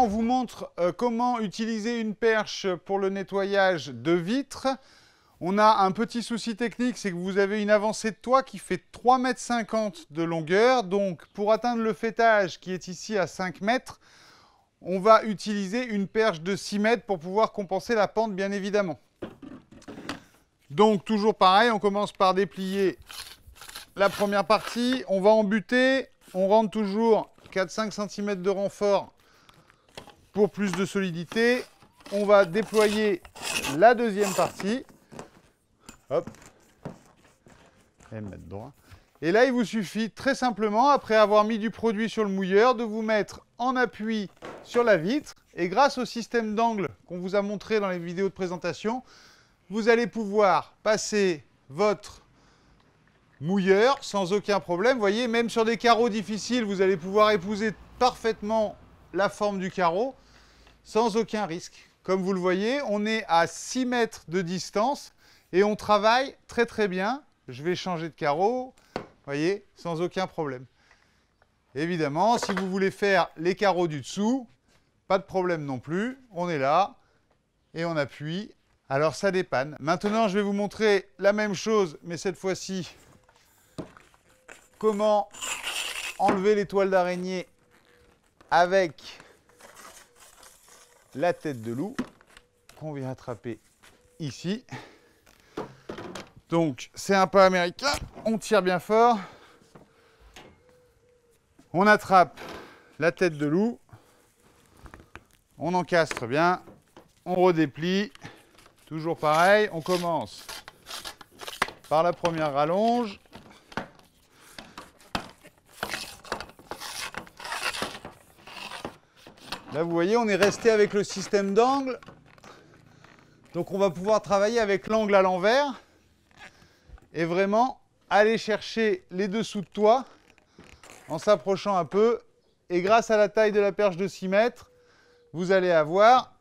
on vous montre euh, comment utiliser une perche pour le nettoyage de vitres. On a un petit souci technique, c'est que vous avez une avancée de toit qui fait 3,50 m de longueur. Donc, pour atteindre le fêtage qui est ici à 5 m, on va utiliser une perche de 6 mètres pour pouvoir compenser la pente, bien évidemment. Donc, toujours pareil, on commence par déplier la première partie. On va en buter, on rentre toujours 4-5 cm de renfort pour plus de solidité, on va déployer la deuxième partie. Hop. Et mettre droit. Et là, il vous suffit très simplement, après avoir mis du produit sur le mouilleur, de vous mettre en appui sur la vitre. Et grâce au système d'angle qu'on vous a montré dans les vidéos de présentation, vous allez pouvoir passer votre mouilleur sans aucun problème. Vous voyez, même sur des carreaux difficiles, vous allez pouvoir épouser parfaitement la forme du carreau sans aucun risque. Comme vous le voyez, on est à 6 mètres de distance et on travaille très très bien. Je vais changer de carreau, voyez, sans aucun problème. Évidemment, si vous voulez faire les carreaux du dessous, pas de problème non plus. On est là et on appuie. Alors ça dépanne. Maintenant, je vais vous montrer la même chose, mais cette fois-ci, comment enlever l'étoile toiles d'araignée avec la tête de loup qu'on vient attraper ici. Donc c'est un pas américain, on tire bien fort, on attrape la tête de loup, on encastre bien, on redéplie, toujours pareil, on commence par la première rallonge, Là, vous voyez, on est resté avec le système d'angle. Donc, on va pouvoir travailler avec l'angle à l'envers et vraiment aller chercher les dessous de toit en s'approchant un peu. Et grâce à la taille de la perche de 6 mètres, vous allez avoir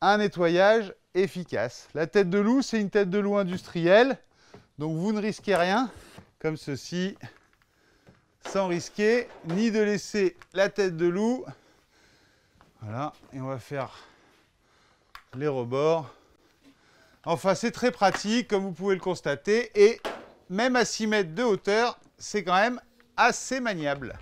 un nettoyage efficace. La tête de loup, c'est une tête de loup industrielle, donc vous ne risquez rien, comme ceci sans risquer ni de laisser la tête de loup. Voilà, et on va faire les rebords. Enfin, c'est très pratique, comme vous pouvez le constater, et même à 6 mètres de hauteur, c'est quand même assez maniable.